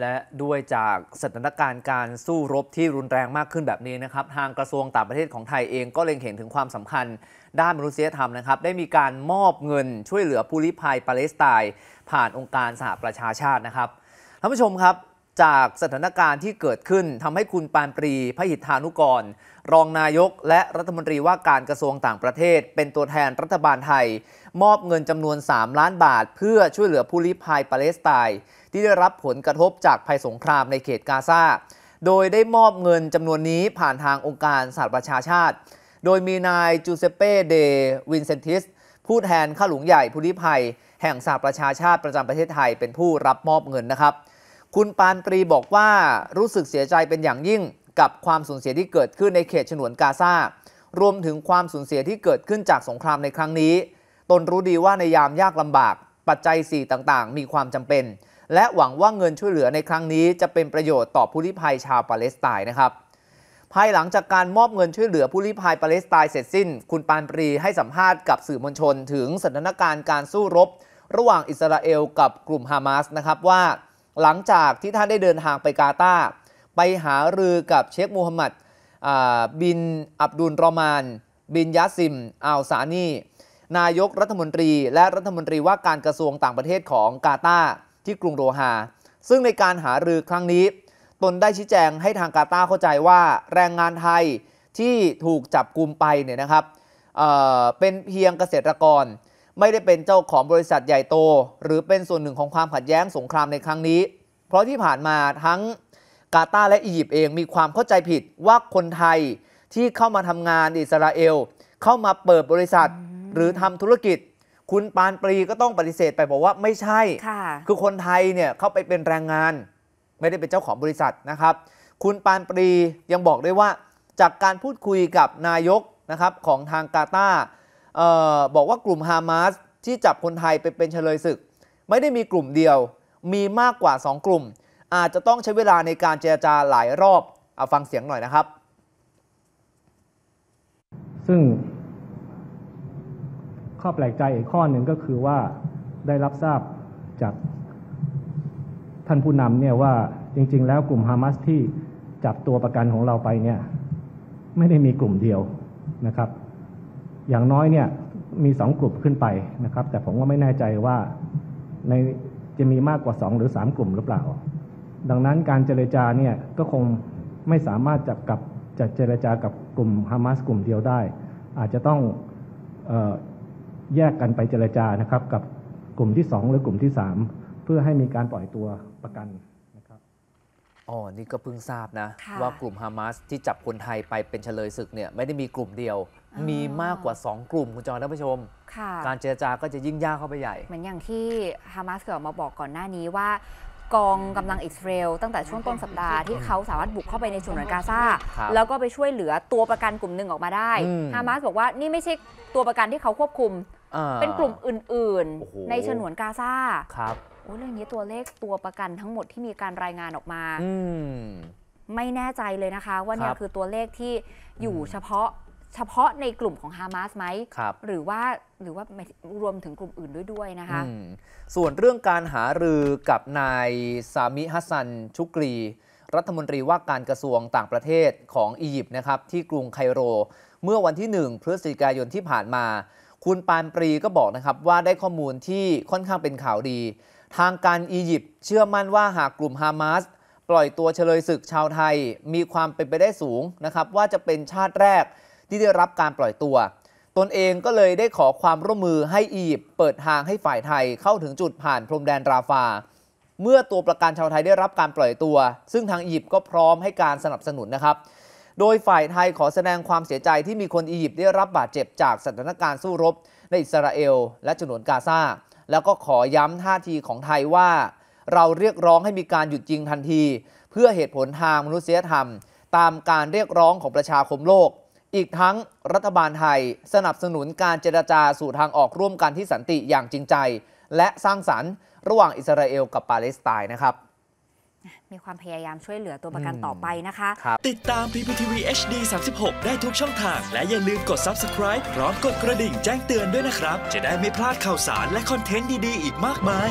และด้วยจากสถานการณ์การสู้รบที่รุนแรงมากขึ้นแบบนี้นะครับ ทางกระทรวงต่างประเทศของไทยเองก็เล็งเห็นถึงความสำคัญ ด้านมนุษยธรรมนะครับ ได้มีการมอบเงินช่วยเหลือผู้ลี้ภัยปาเลสไตน์ผ่านองค์การสหประชาชาตินะครับท่านผู้ชมครับจากสถานการณ์ที่เกิดขึ้นทำให้คุณปานปรีพหิทธานุกร รองนายกและรัฐมนตรีว่าการกระทรวงต่างประเทศ เป็นตัวแทนรัฐบาลไทยมอบเงินจำนวน 3 ล้านบาทเพื่อช่วยเหลือผู้ลี้ภัยปาเลสไตน์ที่ได้รับผลกระทบจากภัยสงครามในเขตกาซาโดยได้มอบเงินจำนวนนี้ผ่านทางองค์การสหประชาชาติ โดยมีนายจูเซเป้เดวินเซนติสผู้แทนข้าหลวงใหญ่ผู้ลี้ภัย แห่งสหประชาชาติประจำประเทศไทย เป็นผู้รับมอบเงินนะครับคุณปานตรีบอกว่ารู้สึกเสียใจเป็นอย่างยิ่ง กับความสูญเสียที่เกิดขึ้นในเขตฉนวนกาซา รวมถึงความสูญเสียที่เกิดขึ้นจากสงครามในครั้งนี้ ตนรู้ดีว่าในยามยากลำบาก ปัจจัย4ต่างๆ มีความจำเป็น และหวังว่าเงินช่วยเหลือในครั้งนี้ จะเป็นประโยชน์ต่อผู้ลี้ภัยชาวปาเลสไตน์นะครับ ภายหลังจากการมอบเงินช่วยเหลือผู้ลี้ภัยปาเลสไตน์เสร็จสิ้น คุณปานปรีให้สัมภาษณ์กับสื่อมวลชน ถึงสถานการณ์การสู้รบ ระหว่างอิสราเอลกับกลุ่มฮามาสนะครับว่าหลังจากที่ท่านได้เดินทางไปกาตาร์ไปหารือกับเชคมูฮัมหมัดบินอับดุลรอมาน บินยาซิมอัลซานี นายกรัฐมนตรีและรัฐมนตรีว่าการกระทรวงต่างประเทศของกาตาร์ที่กรุงโดฮาซึ่งในการหารือครั้งนี้ ตนได้ชี้แจงให้ทางกาตาร์เข้าใจว่าแรงงานไทยที่ถูกจับกลุมไปเนี่ยนะครับเเป็นเพียงเกษตรกรไม่ได้เป็นเจ้าของบริษัทใหญ่โต หรือเป็นส่วนหนึ่งของความขัดแย้งสงครามในครั้งนี้ เพราะที่ผ่านมาทั้งกาตาร์และ อียิปต์เองมีความเข้าใจผิดว่าคนไทยที่เข้ามาทำงานอิสราเอลเข้ามาเปิดบริษัทหรือทำธุรกิจ คุณปานปรีก็ต้องปฏิเสธไปบอกว่าไม่ใช่คคือคนไทยเนี่ยเข้าไปเป็นแรงงาน ไม่ได้เป็นเจ้าของบริษัทนะครับ คุณปานปรียังบอกด้วยว่าจากการพูดคุยกับนายกนะครับของทางกาตาร์บอกว่ากลุ่มฮามาสที่จับคนไทยไปเป็นเฉลยศึก ไม่ได้มีกลุ่มเดียวมีมากกว่า 2 กลุ่ม อาจจะต้องใช้เวลาในการเจรจาหลายรอบเอาฟังเสียงหน่อยนะครับ ซึ่ง ข้อแปลกใจอีกข้อหนึ่งก็คือว่าได้รับทราบจาก ท่านผู้นำเนี่ยว่าจริง ๆ แล้วกลุ่มฮามาสที่จับตัวประกันของเราไปเนี่ยไม่ได้มีกลุ่มเดียวนะครับอย่างน้อยเนี่ยมีสองกลุ่มขึ้นไปนะครับ แต่ผมก็ไม่แน่ใจว่าในจะมีมากกว่าสองหรือสามกลุ่มหรือเปล่า ดังนั้นการเจรจาเนี่ยก็คงไม่สามารถจับกับจะเจรจากับกลุ่มฮามาสกลุ่มเดียวได้ อาจจะต้องออแยกกันไปเจรจานะครับกับกลุ่มที่สองหรือกลุ่มที่สามเพื่อให้มีการปล่อยตัวประกันอ๋อ นี่ก็เพิ่งทราบนะะว่ากลุ่มฮามาสที่จับคนไทยไปเป็นเฉลยศึกเนี่ยไม่ได้มีกลุ่มเดียว มีมากกว่า 2 กลุ่ม คุณจอนท่านผู้ชม การเจรจาก็จะยิ่งยากเข้าไปใหญ่ เหมือนอย่างที่ฮามาสเคยออกมาบอกก่อนหน้านี้ว่ากองกำลังอิสราเอลตั้งแต่ช่วงต้นสัปดาห์ที่เขาสามารถบุกเข้าไปในฉนวนกาซาแล้วก็ไปช่วยเหลือตัวประกันกลุ่มหนึ่งออกมาได้ฮามาสบอกว่านี่ไม่ใช่ตัวประกันที่เขาควบคุมเป็นกลุ่มอื่นๆในฉนวนกาซาครับเรื่องนี้ตัวเลขตัวประกันทั้งหมดที่มีการรายงานออกมา ไม่แน่ใจเลยนะคะว่าเนี่ยคือตัวเลขที่อยู่เฉพาะเฉพาะในกลุ่มของฮามาสไหมรหรือว่าหรือว่ารวมถึงกลุ่มอื่นด้วยด้วยนะคะส่วนเรื่องการหารือกับนายซามิฮัสซันชุกรี รัฐมนตรีว่าการกระทรวงต่างประเทศของอียิปต์นะครับ ที่กรุงไคโร เมื่อวันที่ 1พฤศจิกายนที่ผ่านมา คุณปานปรีก็บอกนะครับ ว่าได้ข้อมูลที่ค่อนข้างเป็นข่าวดีทางการอียิปต์เชื่อมั่นว่าหากกลุ่มฮามาสปล่อยตัวเฉลยศึกชาวไทย มีความเป็นไปได้สูงนะครับว่าจะเป็นชาติแรกที่ได้รับการปล่อยตัว ตนเองก็เลยได้ขอความร่วมมือให้อียิปต์เปิดทางให้ฝ่ายไทยเข้าถึงจุดผ่านพรมแดนราฟา เมื่อตัวประกันชาวไทยได้รับการปล่อยตัว ซึ่งทางอียิปต์ก็พร้อมให้การสนับสนุนนะครับ โดยฝ่ายไทยขอแสดงความเสียใจที่มีคนอียิปต์ได้รับบาดเจ็บจากสถานการณ์สู้รบในอิสราเอล และฉนวนกาซาแล้วก็ขอย้ำท่าทีของไทยว่า เราเรียกร้องให้มีการหยุดยิงทันที เพื่อเหตุผลทางมนุษยธรรม ตามการเรียกร้องของประชาคมโลก อีกทั้งรัฐบาลไทยสนับสนุนการเจรจาสู่ทางออกร่วมกันที่สันติอย่างจริงใจ และสร้างสรรค์ระหว่างอิสราเอลกับปาเลสไตน์นะครับมีความพยายามช่วยเหลือตัวประกันต่อไปนะคะ ติดตาม PPTV HD 36 ได้ทุกช่องทาง และอย่าลืมกด subscribe พร้อมกดกระดิ่งแจ้งเตือนด้วยนะครับจะได้ไม่พลาดข่าวสารและคอนเทนต์ดี ๆ อีกมากมาย